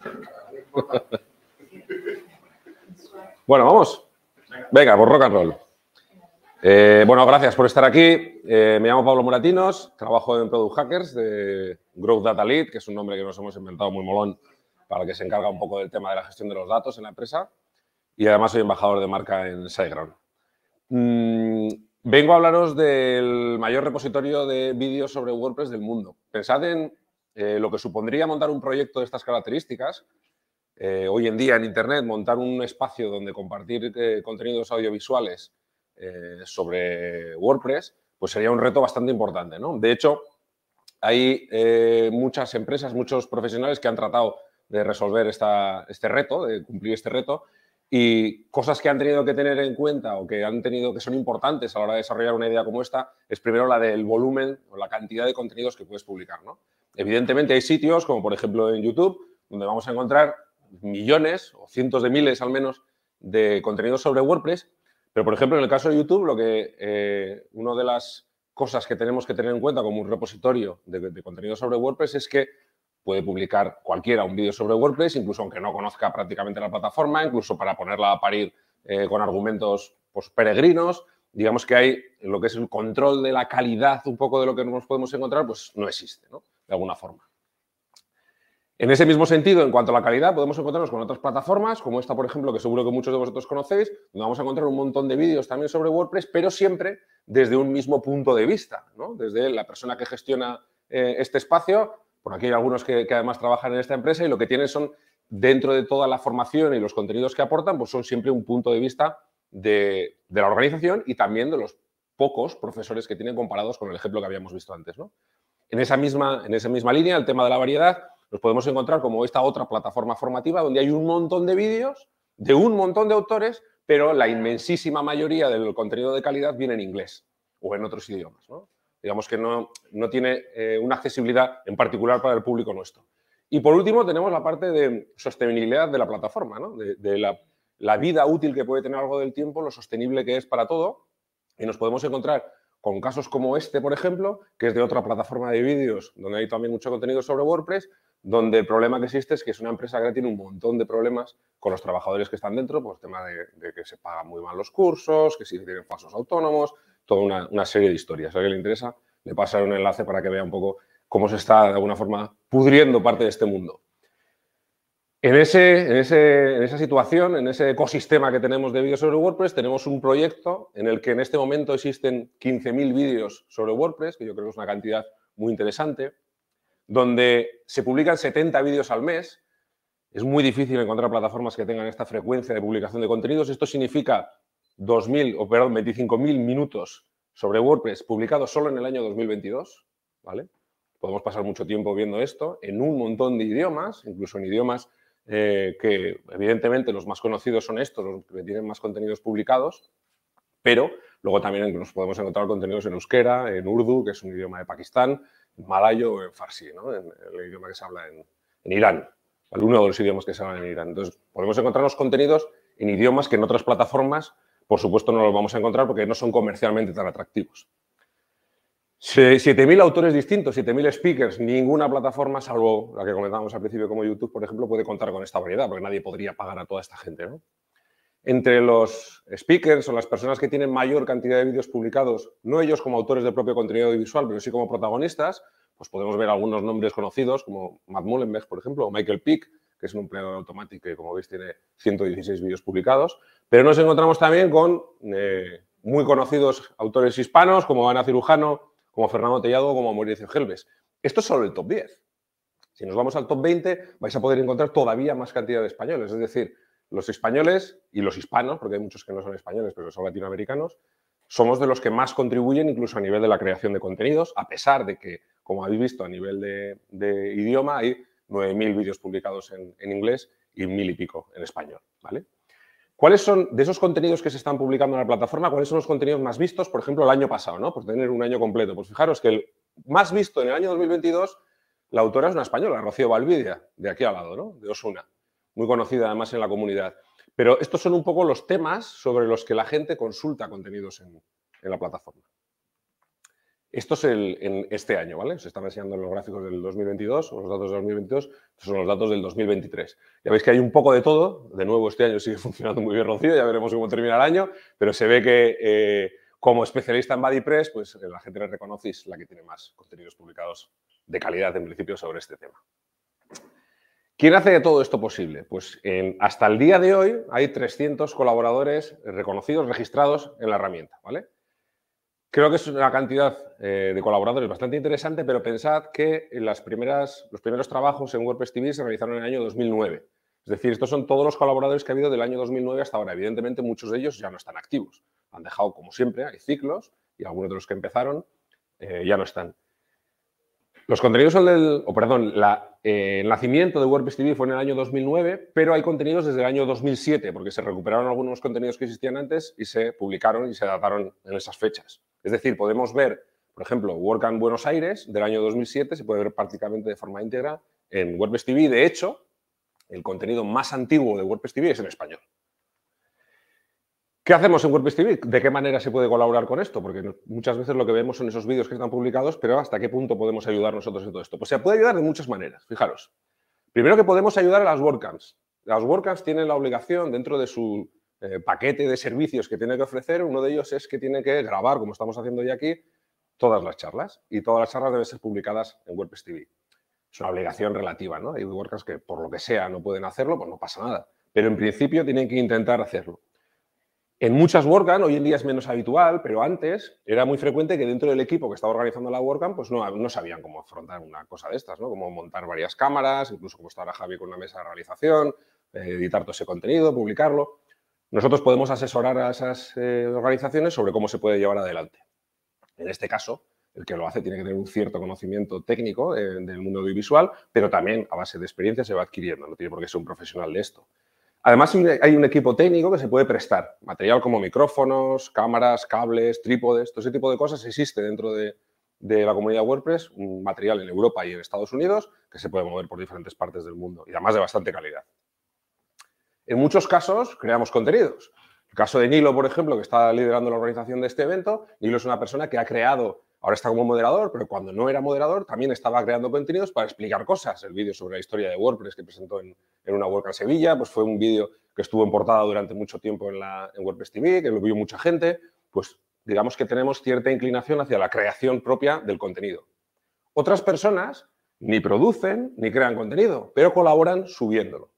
bueno, vamos. Venga, por rock and roll. Eh, bueno, gracias por estar aquí. Eh, me llamo Pablo Muratinos, trabajo en Product Hackers de Growth Data Lead, que es un nombre que nos hemos inventado muy molón para el que se encarga un poco del tema de la gestión de los datos en la empresa. Y además soy embajador de marca en SiteGround. Mm, vengo a hablaros del mayor repositorio de vídeos sobre WordPress del mundo. Pensad en eh, lo que supondría montar un proyecto de estas características. Eh, hoy en día en Internet, montar un espacio donde compartir eh, contenidos audiovisuales sobre WordPress, pues sería un reto bastante importante. ¿no? De hecho, hay muchas empresas, muchos profesionales que han tratado de resolver este reto, de cumplir este reto, y cosas que han tenido que tener en cuenta o que han tenido que son importantes a la hora de desarrollar una idea como esta es primero la del volumen o la cantidad de contenidos que puedes publicar, ¿no? Evidentemente hay sitios, como por ejemplo en YouTube, donde vamos a encontrar millones o cientos de miles al menos de contenidos sobre WordPress, pero por ejemplo en el caso de YouTube, lo que eh, una de las cosas que tenemos que tener en cuenta como un repositorio de, de contenidos sobre WordPress es que puede publicar cualquiera un vídeo sobre WordPress, incluso aunque no conozca prácticamente la plataforma, incluso para ponerla a parir eh, con argumentos pues, peregrinos. Digamos que hay lo que es el control de la calidad un poco de lo que nos podemos encontrar, pues no existe. ¿no? de alguna forma. En ese mismo sentido, en cuanto a la calidad, podemos encontrarnos con otras plataformas, como esta, por ejemplo, que seguro que muchos de vosotros conocéis, donde vamos a encontrar un montón de vídeos también sobre WordPress, pero siempre desde un mismo punto de vista, desde la persona que gestiona eh, este espacio. Por aquí hay algunos que, además trabajan en esta empresa y lo que tienen son, dentro de toda la formación y los contenidos que aportan, pues son siempre un punto de vista de, de la organización y también de los pocos profesores que tienen comparados con el ejemplo que habíamos visto antes. ¿no? En esa, misma, en esa misma línea, el tema de la variedad, nos podemos encontrar como esta otra plataforma formativa donde hay un montón de vídeos de un montón de autores, pero la inmensísima mayoría del contenido de calidad viene en inglés o en otros idiomas. Digamos que no, no tiene eh, una accesibilidad en particular para el público nuestro. Y por último, tenemos la parte de sostenibilidad de la plataforma, de, la, vida útil que puede tener algo del tiempo, lo sostenible que es para todo. Y nos podemos encontrar con casos como este, por ejemplo, que es de otra plataforma de vídeos donde hay también mucho contenido sobre WordPress, donde el problema que existe es que es una empresa que tiene un montón de problemas con los trabajadores que están dentro, por pues, el tema de, que se pagan muy mal los cursos, que si tienen falsos autónomos, toda una, serie de historias. a alguien le interesa, le pasaré un enlace para que vea un poco cómo se está de alguna forma pudriendo parte de este mundo. En, ese, en, esa situación, en ese ecosistema que tenemos de vídeos sobre WordPress, tenemos un proyecto en el que en este momento existen 15.000 vídeos sobre WordPress, que yo creo que es una cantidad muy interesante, donde se publican 70 vídeos al mes. Es muy difícil encontrar plataformas que tengan esta frecuencia de publicación de contenidos. Esto significa 2.000, o perdón, 25.000 minutos sobre WordPress publicados solo en el año 2022, ¿vale? Podemos pasar mucho tiempo viendo esto en un montón de idiomas, incluso en idiomas eh, que evidentemente los más conocidos son estos, los que tienen más contenidos publicados, pero luego también nos podemos encontrar contenidos en euskera, en urdu, que es un idioma de Pakistán, en malayo o en farsi, el idioma que se habla en, Irán, alguno de los idiomas que se hablan en Irán. Entonces, podemos encontrarnos contenidos en idiomas que en otras plataformas, por supuesto, no los vamos a encontrar porque no son comercialmente tan atractivos. 7.000 eh, autores distintos, 7.000 speakers, ninguna plataforma, salvo la que comentábamos al principio como YouTube, por ejemplo, puede contar con esta variedad, porque nadie podría pagar a toda esta gente. Entre los speakers o las personas que tienen mayor cantidad de vídeos publicados, no ellos como autores del propio contenido audiovisual, pero sí como protagonistas, pues podemos ver algunos nombres conocidos, como Matt Mullenberg, por ejemplo, o Michael Pick, que es un empleador automático que, como veis, tiene 116 vídeos publicados. Pero nos encontramos también con eh, muy conocidos autores hispanos, como Ana Cirujano, como Fernando Tellado o como Mauricio Gelbes. Esto es solo el top 10. Si nos vamos al top 20, vais a poder encontrar todavía más cantidad de españoles. Es decir, los españoles y los hispanos, porque hay muchos que no son españoles, pero son latinoamericanos, somos de los que más contribuyen incluso a nivel de la creación de contenidos, a pesar de que, como habéis visto, a nivel de, idioma hay 9.000 vídeos publicados en, en inglés y mil y pico en español. ¿vale? ¿Cuáles son, de esos contenidos que se están publicando en la plataforma, cuáles son los contenidos más vistos, por ejemplo, el año pasado, ¿no? Por tener un año completo. Pues fijaros que el más visto en el año 2022, la autora es una española, Rocío Valvidia, de aquí al lado, ¿no? De Osuna. Muy conocida además en la comunidad. Pero estos son un poco los temas sobre los que la gente consulta contenidos en la plataforma. Esto es en este año, ¿vale? Se están enseñando los gráficos del 2022, los datos del 2022, estos son los datos del 2023. Ya veis que hay un poco de todo. De nuevo, este año sigue funcionando muy bien Rocío, ya veremos cómo termina el año, pero se ve que eh, como especialista en BuddyPress, pues eh, la gente le reconocéis la que tiene más contenidos publicados de calidad, en principio, sobre este tema. ¿Quién hace de todo esto posible? Pues hasta el día de hoy hay 300 colaboradores reconocidos, registrados en la herramienta, ¿vale? Creo que es una cantidad eh, de colaboradores bastante interesante, pero pensad que los primeros trabajos en WordPress TV se realizaron en el año 2009. Es decir, estos son todos los colaboradores que ha habido del año 2009 hasta ahora. Evidentemente, muchos de ellos ya no están activos. Han dejado, como siempre, hay ciclos y algunos de los que empezaron eh, ya no están. Los contenidos son del, o perdón, eh, el nacimiento de WordPress TV fue en el año 2009, pero hay contenidos desde el año 2007, porque se recuperaron algunos contenidos que existían antes y se publicaron y se adaptaron en esas fechas. Es decir, podemos ver, por ejemplo, WordCamp Buenos Aires del año 2007, se puede ver prácticamente de forma íntegra en WordPress TV. De hecho, el contenido más antiguo de WordPress es en español. ¿Qué hacemos en WordPress ¿De qué manera se puede colaborar con esto? Porque muchas veces lo que vemos son esos vídeos que están publicados, pero ¿hasta qué punto podemos ayudar nosotros en todo esto? Pues se puede ayudar de muchas maneras. Fijaros. Primero que podemos ayudar a las WordCamps. Las WordCamps tienen la obligación, dentro de su eh, paquete de servicios que tiene que ofrecer, uno de ellos es que tiene que grabar, como estamos haciendo ya aquí, todas las charlas. Y todas las charlas deben ser publicadas en WordPress TV. Es una obligación relativa, ¿no? Hay WordPress que por lo que sea no pueden hacerlo, pues no pasa nada. Pero en principio tienen que intentar hacerlo. En muchas WordCamp, hoy en día es menos habitual, pero antes era muy frecuente que dentro del equipo que estaba organizando la WordCamp, pues no, no sabían cómo afrontar una cosa de estas, ¿no? Cómo montar varias cámaras, incluso cómo estar a Javi con una mesa de realización, eh, editar todo ese contenido, publicarlo. Nosotros podemos asesorar a esas eh, organizaciones sobre cómo se puede llevar adelante. En este caso, el que lo hace tiene que tener un cierto conocimiento técnico eh, del mundo audiovisual, pero también a base de experiencia se va adquiriendo, no tiene por qué ser un profesional de esto. Además, hay un equipo técnico que se puede prestar, material como micrófonos, cámaras, cables, trípodes, todo ese tipo de cosas existe dentro de, de la comunidad WordPress, un material en Europa y en Estados Unidos que se puede mover por diferentes partes del mundo y además de bastante calidad en muchos casos creamos contenidos. El caso de Nilo, por ejemplo, que está liderando la organización de este evento, Nilo es una persona que ha creado, ahora está como moderador, pero cuando no era moderador también estaba creando contenidos para explicar cosas. El vídeo sobre la historia de WordPress que presentó en, en una WordCamp Sevilla, pues fue un vídeo que estuvo en portada durante mucho tiempo en WordPress TV, que lo vio mucha gente, pues digamos que tenemos cierta inclinación hacia la creación propia del contenido. Otras personas ni producen ni crean contenido, pero colaboran subiéndolo.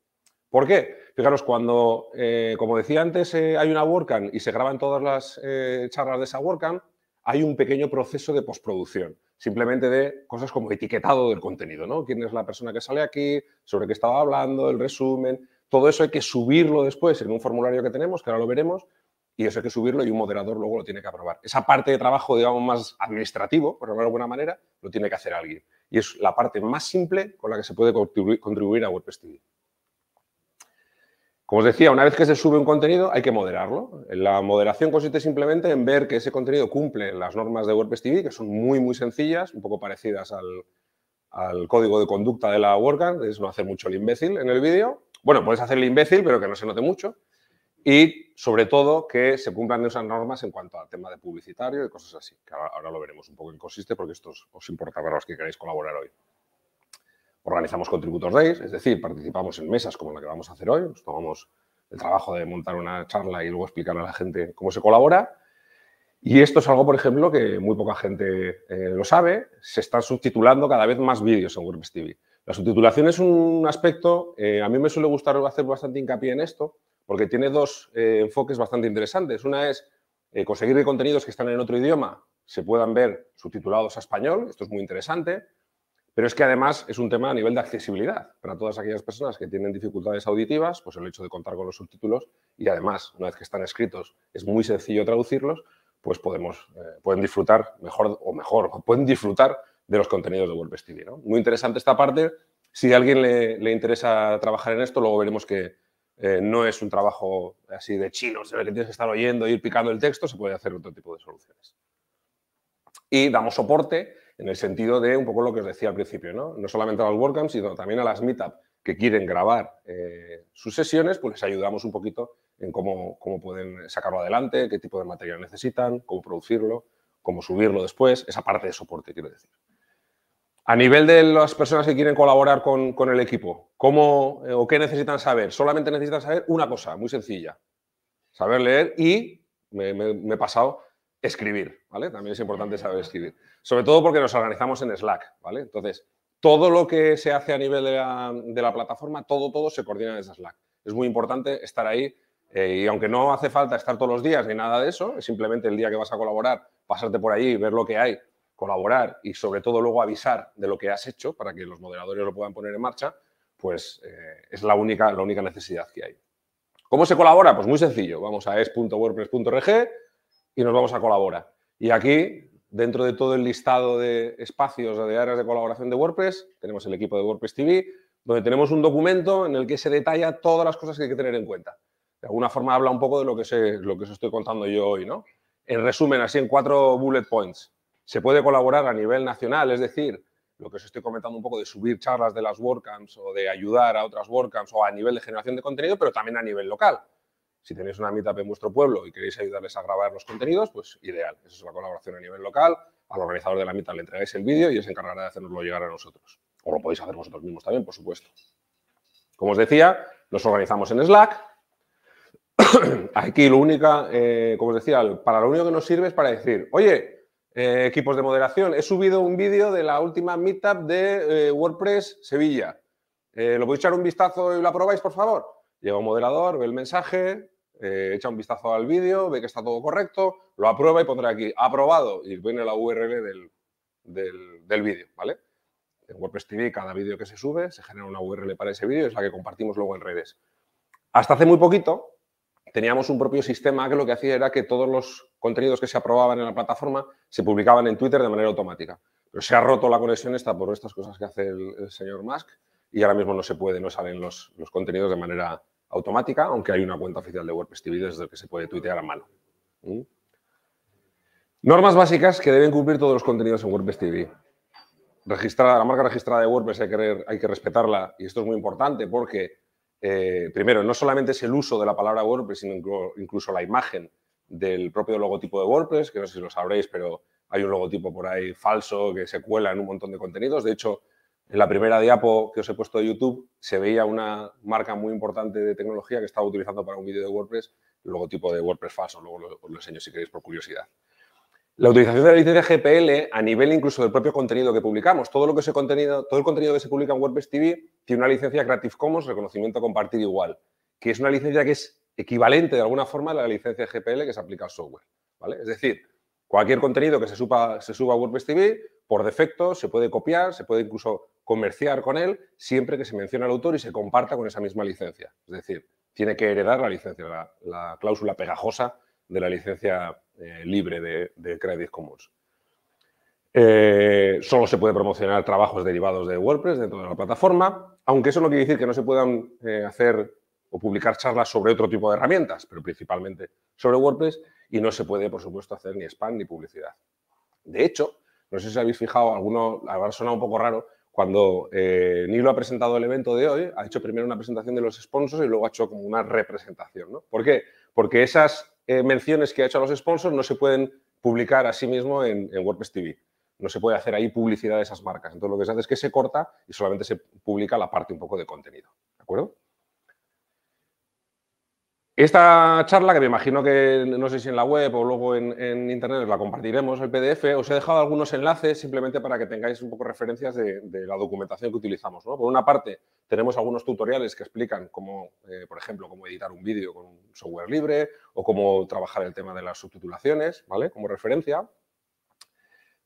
¿Por qué? Fijaros, cuando, eh, como decía antes, eh, hay una WordCamp y se graban todas las eh, charlas de esa WordCamp, hay un pequeño proceso de postproducción, simplemente de cosas como etiquetado del contenido, ¿no? ¿Quién es la persona que sale aquí? ¿Sobre qué estaba hablando? ¿El resumen? Todo eso hay que subirlo después en un formulario que tenemos, que ahora lo veremos, y eso hay que subirlo y un moderador luego lo tiene que aprobar. Esa parte de trabajo, digamos, más administrativo, por hablar de alguna manera, lo tiene que hacer alguien. Y es la parte más simple con la que se puede contribuir a WordPress TV. Como os decía, una vez que se sube un contenido hay que moderarlo. La moderación consiste simplemente en ver que ese contenido cumple las normas de WordPress TV, que son muy, muy sencillas, un poco parecidas al, código de conducta de la WordCamp, es no hacer mucho el imbécil en el vídeo. Bueno, puedes hacer el imbécil, pero que no se note mucho. Y, sobre todo, que se cumplan esas normas en cuanto al tema de publicitario y cosas así, que ahora, lo veremos un poco en consiste porque esto os importa para los que queráis colaborar hoy. Organizamos contributos days, es decir, participamos en mesas como la que vamos a hacer hoy, nos tomamos el trabajo de montar una charla y luego explicar a la gente cómo se colabora. Y esto es algo, por ejemplo, que muy poca gente eh, lo sabe. Se están subtitulando cada vez más vídeos en WordPress TV. La subtitulación es un aspecto, eh, a mí me suele gustar hacer bastante hincapié en esto, porque tiene dos eh, enfoques bastante interesantes. Una es conseguir que contenidos que están en otro idioma se puedan ver subtitulados a español, esto es muy interesante. Pero es que además es un tema a nivel de accesibilidad. Para todas aquellas personas que tienen dificultades auditivas, pues el hecho de contar con los subtítulos y además, una vez que están escritos, es muy sencillo traducirlos, pues podemos, eh, pueden disfrutar mejor o mejor, pueden disfrutar de los contenidos de WordPress TV. Muy interesante esta parte. Si a alguien le, le interesa trabajar en esto, luego veremos que eh, no es un trabajo así de chino, se que tienes que estar oyendo, ir picando el texto, se puede hacer otro tipo de soluciones. Y damos soporte en el sentido de un poco lo que os decía al principio, ¿no? No solamente a los WordCamps, sino también a las Meetup que quieren grabar eh, sus sesiones, pues les ayudamos un poquito en cómo, pueden sacarlo adelante, qué tipo de material necesitan, cómo producirlo, cómo subirlo después, esa parte de soporte, quiero decir. A nivel de las personas que quieren colaborar con, el equipo, ¿cómo eh, o qué necesitan saber? Solamente necesitan saber una cosa, muy sencilla, saber leer y, me he pasado, escribir, ¿vale? También es importante saber escribir. Sobre todo porque nos organizamos en Slack, ¿vale? Entonces, todo lo que se hace a nivel de la, plataforma, todo, todo se coordina esa Slack. Es muy importante estar ahí eh, y aunque no hace falta estar todos los días ni nada de eso, es simplemente el día que vas a colaborar, pasarte por ahí, ver lo que hay, colaborar y sobre todo luego avisar de lo que has hecho para que los moderadores lo puedan poner en marcha, pues eh, es la única, la única necesidad que hay. ¿Cómo se colabora? Pues muy sencillo. Vamos a es.wordpress.org, y nos vamos a colaborar. Y aquí, dentro de todo el listado de espacios o de áreas de colaboración de WordPress, tenemos el equipo de WordPress TV, donde tenemos un documento en el que se detalla todas las cosas que hay que tener en cuenta. De alguna forma habla un poco de lo que, se, lo que os estoy contando yo hoy, ¿no? En resumen, así en cuatro bullet points. Se puede colaborar a nivel nacional, es decir, lo que os estoy comentando un poco de subir charlas de las WordCamps o de ayudar a otras WordCamps o a nivel de generación de contenido, pero también a nivel local. Si tenéis una meetup en vuestro pueblo y queréis ayudarles a grabar los contenidos, pues ideal. Esa es la colaboración a nivel local. Al organizador de la meetup le entregáis el vídeo y os encargará de hacernoslo llegar a nosotros. O lo podéis hacer vosotros mismos también, por supuesto. Como os decía, los organizamos en Slack. Aquí lo única, eh, como os decía, para lo único que nos sirve es para decir, oye, eh, equipos de moderación, he subido un vídeo de la última meetup de eh, WordPress Sevilla. ¿Lo podéis echar un vistazo y lo aprobáis, por favor? Llega un moderador, ve el mensaje, eh, echa un vistazo al vídeo, ve que está todo correcto, lo aprueba y pondrá aquí aprobado y viene la URL del, del, vídeo, ¿vale? En WordPress TV cada vídeo que se sube se genera una URL para ese vídeo y es la que compartimos luego en redes. Hasta hace muy poquito teníamos un propio sistema que lo que hacía era que todos los contenidos que se aprobaban en la plataforma se publicaban en Twitter de manera automática. Pero se ha roto la conexión esta por estas cosas que hace el, señor Musk y ahora mismo no se puede, no salen los, los contenidos de manera automática, aunque hay una cuenta oficial de WordPress TV desde la que se puede tuitear a mano. ¿Mm? Normas básicas que deben cumplir todos los contenidos en WordPress TV. Registrada, la marca registrada de WordPress hay que, hay que respetarla y esto es muy importante porque, eh, primero, no solamente es el uso de la palabra WordPress, sino incluso la imagen del propio logotipo de WordPress, que no sé si lo sabréis, pero hay un logotipo por ahí falso que se cuela en un montón de contenidos. De hecho, en la primera diapo que os he puesto de YouTube se veía una marca muy importante de tecnología que estaba utilizando para un vídeo de WordPress, el logotipo de WordPress falso, luego lo, os lo enseño si queréis por curiosidad. La utilización de la licencia GPL a nivel incluso del propio contenido que publicamos. Todo, lo que ese contenido, todo el contenido que se publica en WordPress TV tiene una licencia Creative Commons, reconocimiento compartir igual, que es una licencia que es equivalente de alguna forma a la licencia GPL que se aplica al software. ¿vale? Es decir, cualquier contenido que se suba, se suba a WordPress TV, por defecto, se puede copiar, se puede incluso comerciar con él siempre que se menciona al autor y se comparta con esa misma licencia. Es decir, tiene que heredar la licencia, la, cláusula pegajosa de la licencia eh, libre de, Credit Creative Commons. Eh, solo se puede promocionar trabajos derivados de WordPress dentro de la plataforma, aunque eso no quiere decir que no se puedan eh, hacer o publicar charlas sobre otro tipo de herramientas, pero principalmente sobre WordPress, y no se puede, por supuesto, hacer ni spam ni publicidad. De hecho, no sé si habéis fijado, alguno habrá sonado un poco raro, cuando eh, Nilo ha presentado el evento de hoy, ha hecho primero una presentación de los sponsors y luego ha hecho como una representación. ¿no? ¿Por qué? Porque esas eh, menciones que ha hecho a los sponsors no se pueden publicar a sí mismo en, en WordPress TV. No se puede hacer ahí publicidad de esas marcas. Entonces lo que se hace es que se corta y solamente se publica la parte un poco de contenido. Esta charla, que me imagino que no sé si en la web o luego en, internet la compartiremos, el PDF, os he dejado algunos enlaces simplemente para que tengáis un poco referencias de, la documentación que utilizamos. Por una parte, tenemos algunos tutoriales que explican cómo, eh, por ejemplo, cómo editar un vídeo con un software libre o cómo trabajar el tema de las subtitulaciones, ¿vale? Como referencia.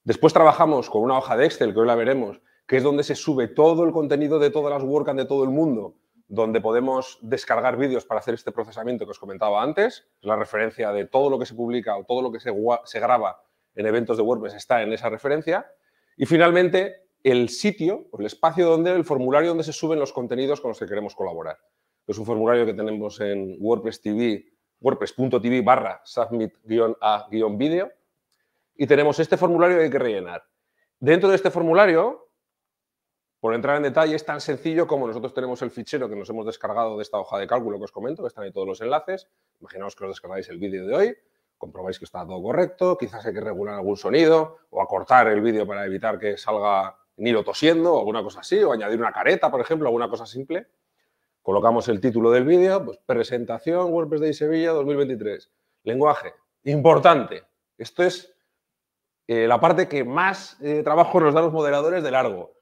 Después trabajamos con una hoja de Excel, que hoy la veremos, que es donde se sube todo el contenido de todas las WordCamp de todo el mundo donde podemos descargar vídeos para hacer este procesamiento que os comentaba antes. la referencia de todo lo que se publica o todo lo que se, graba en eventos de WordPress está en esa referencia. Y finalmente, el sitio, el espacio donde, el formulario donde se suben los contenidos con los que queremos colaborar. Es un formulario que tenemos en WordPress TV, wordpress.tv barra submit-a-video. Y tenemos este formulario que hay que rellenar. Dentro de este formulario por entrar en detalle, es tan sencillo como nosotros tenemos el fichero que nos hemos descargado de esta hoja de cálculo que os comento, que están ahí todos los enlaces. Imaginaos que os descargáis el vídeo de hoy, comprobáis que está todo correcto, quizás hay que regular algún sonido o acortar el vídeo para evitar que salga Nilo tosiendo o alguna cosa así, o añadir una careta, por ejemplo, alguna cosa simple. Colocamos el título del vídeo, pues presentación WordPress de Sevilla 2023. Lenguaje, importante. Esto es eh, la parte que más eh, trabajo nos dan los moderadores de largo.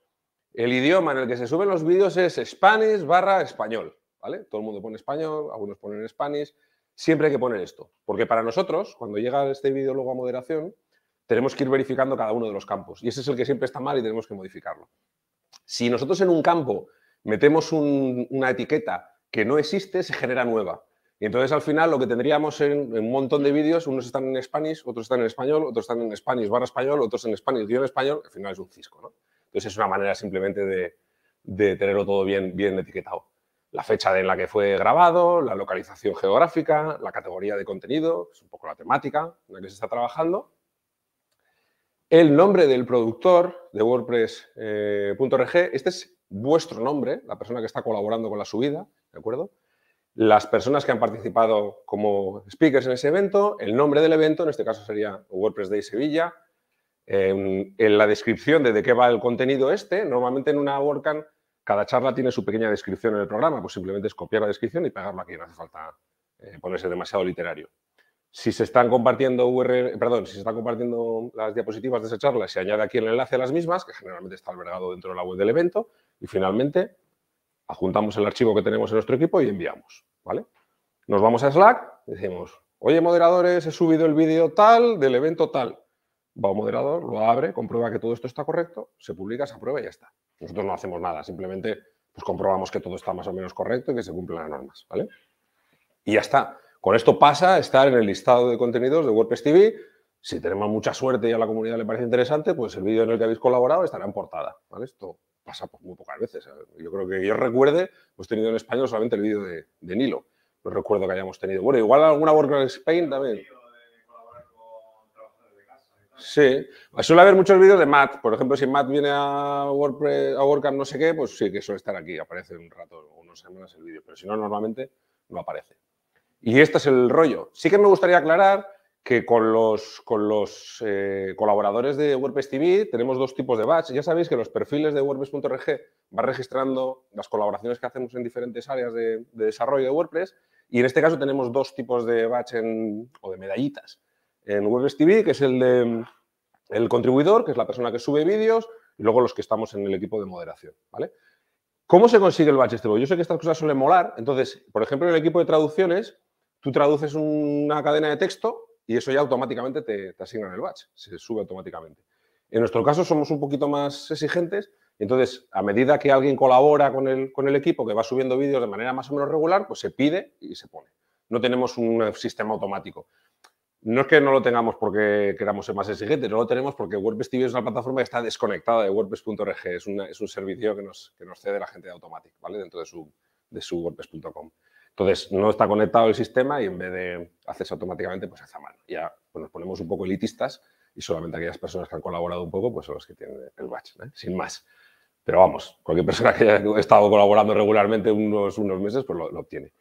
El idioma en el que se suben los vídeos es Spanish barra español, ¿vale? Todo el mundo pone español, algunos ponen Spanish. Siempre hay que poner esto, porque para nosotros, cuando llega este vídeo luego a moderación, tenemos que ir verificando cada uno de los campos. Y ese es el que siempre está mal y tenemos que modificarlo. Si nosotros en un campo metemos una etiqueta que no existe, se genera nueva. Y entonces al final lo que tendríamos en, un montón de vídeos, unos están en Spanish, otros están en español, otros están en Spanish barra español, otros en Spanish en español, al final es un cisco, ¿no? Entonces es una manera simplemente de, tenerlo todo bien, etiquetado. La fecha en la que fue grabado, la localización geográfica, la categoría de contenido, es un poco la temática en la que se está trabajando, el nombre del productor de WordPress.org, eh, este es vuestro nombre, la persona que está colaborando con la subida, ¿de acuerdo? Las personas que han participado como speakers en ese evento, el nombre del evento, en este caso sería WordPress Day Sevilla, en, la descripción de de qué va el contenido este, normalmente en una WordCamp cada charla tiene su pequeña descripción en el programa, pues simplemente es copiar la descripción y pegarla aquí, no hace falta eh, ponerse demasiado literario. Si se están compartiendo perdón, si se compartiendo las diapositivas de esa charla, se añade aquí el enlace a las mismas, que generalmente está albergado dentro de la web del evento, y finalmente adjuntamos el archivo que tenemos en nuestro equipo y enviamos, ¿vale? Nos vamos a Slack, decimos, oye moderadores, he subido el vídeo tal del evento tal, va un moderador, lo abre, comprueba que todo esto está correcto, se publica, se aprueba y ya está. Nosotros no hacemos nada, simplemente pues, comprobamos que todo está más o menos correcto y que se cumplen las normas, ¿vale? Y ya está. Con esto pasa estar en el listado de contenidos de WordPress TV. Si tenemos mucha suerte y a la comunidad le parece interesante, pues el vídeo en el que habéis colaborado estará en portada, ¿vale? Esto pasa pues, muy pocas veces. Yo creo que yo recuerde, hemos tenido en español solamente el vídeo de, Nilo. No recuerdo que hayamos tenido. Bueno, igual alguna WordPress Spain también. Sí, suele haber muchos vídeos de Matt. Por ejemplo, si Matt viene a WordPress, a WordCamp no sé qué, pues sí que suele estar aquí, aparece un rato o unas semanas el vídeo, pero si no, normalmente no aparece. Y este es el rollo. Sí que me gustaría aclarar que con los, con los eh, colaboradores de WordPress TV tenemos dos tipos de batch. Ya sabéis que los perfiles de WordPress.org van registrando las colaboraciones que hacemos en diferentes áreas de, desarrollo de WordPress y en este caso tenemos dos tipos de batch o de medallitas en Webstv que es el de el contribuidor, que es la persona que sube vídeos, y luego los que estamos en el equipo de moderación, ¿vale? ¿Cómo se consigue el batch Yo sé que estas cosas suelen molar, entonces, por ejemplo, en el equipo de traducciones, tú traduces una cadena de texto y eso ya automáticamente te, asignan el batch, se sube automáticamente. En nuestro caso somos un poquito más exigentes, entonces, a medida que alguien colabora con el, con el equipo, que va subiendo vídeos de manera más o menos regular, pues se pide y se pone. No tenemos un sistema automático no es que no lo tengamos porque queramos ser más exigentes, no lo tenemos porque WordPress TV es una plataforma que está desconectada de WordPress.org, es, es, un servicio que nos, cede la gente de Automatic, ¿vale? Dentro de su, de su WordPress.com. Entonces, no está conectado el sistema y en vez de hacerse automáticamente, pues hace a mano. Ya pues, nos ponemos un poco elitistas y solamente aquellas personas que han colaborado un poco, pues son los que tienen el watch, ¿eh? sin más. Pero vamos, cualquier persona que haya estado colaborando regularmente unos, unos meses, pues lo obtiene.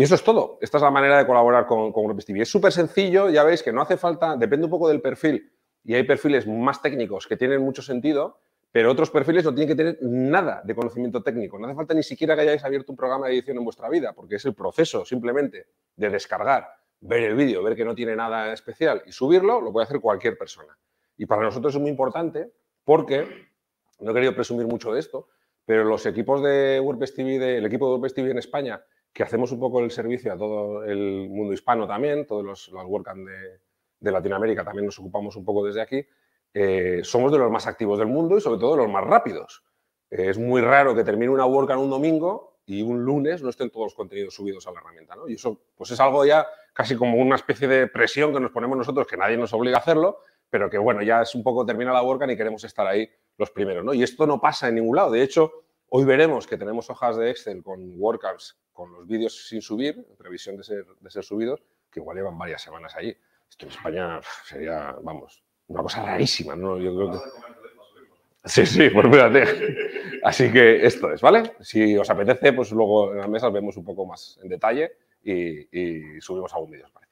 Y eso es todo. Esta es la manera de colaborar con, con TV. Es súper sencillo, ya veis que no hace falta, depende un poco del perfil. Y hay perfiles más técnicos que tienen mucho sentido, pero otros perfiles no tienen que tener nada de conocimiento técnico. No hace falta ni siquiera que hayáis abierto un programa de edición en vuestra vida, porque es el proceso simplemente de descargar, ver el vídeo, ver que no tiene nada especial y subirlo, lo puede hacer cualquier persona. Y para nosotros es muy importante porque, no he querido presumir mucho de esto, pero los equipos de WordPress TV, el equipo de WordPress TV en España que hacemos un poco el servicio a todo el mundo hispano también, todos los, los de, Latinoamérica también nos ocupamos un poco desde aquí, eh, somos de los más activos del mundo y sobre todo de los más rápidos. Eh, es muy raro que termine una WordCamp un domingo y un lunes no estén todos los contenidos subidos a la herramienta. ¿no? Y eso pues es algo ya casi como una especie de presión que nos ponemos nosotros, que nadie nos obliga a hacerlo, pero que bueno, ya es un poco termina la WordCamp y queremos estar ahí los primeros. ¿no? Y esto no pasa en ningún lado. De hecho, Hoy veremos que tenemos hojas de Excel con WordCamps, con los vídeos sin subir, en previsión de ser, subidos, que igual llevan varias semanas allí. Esto en España sería, vamos, una cosa rarísima, ¿no? Sí, sí, pues espérate. Así que esto es, ¿vale? Si os apetece, pues luego en las mesas vemos un poco más en detalle y, subimos algún vídeo, ¿vale?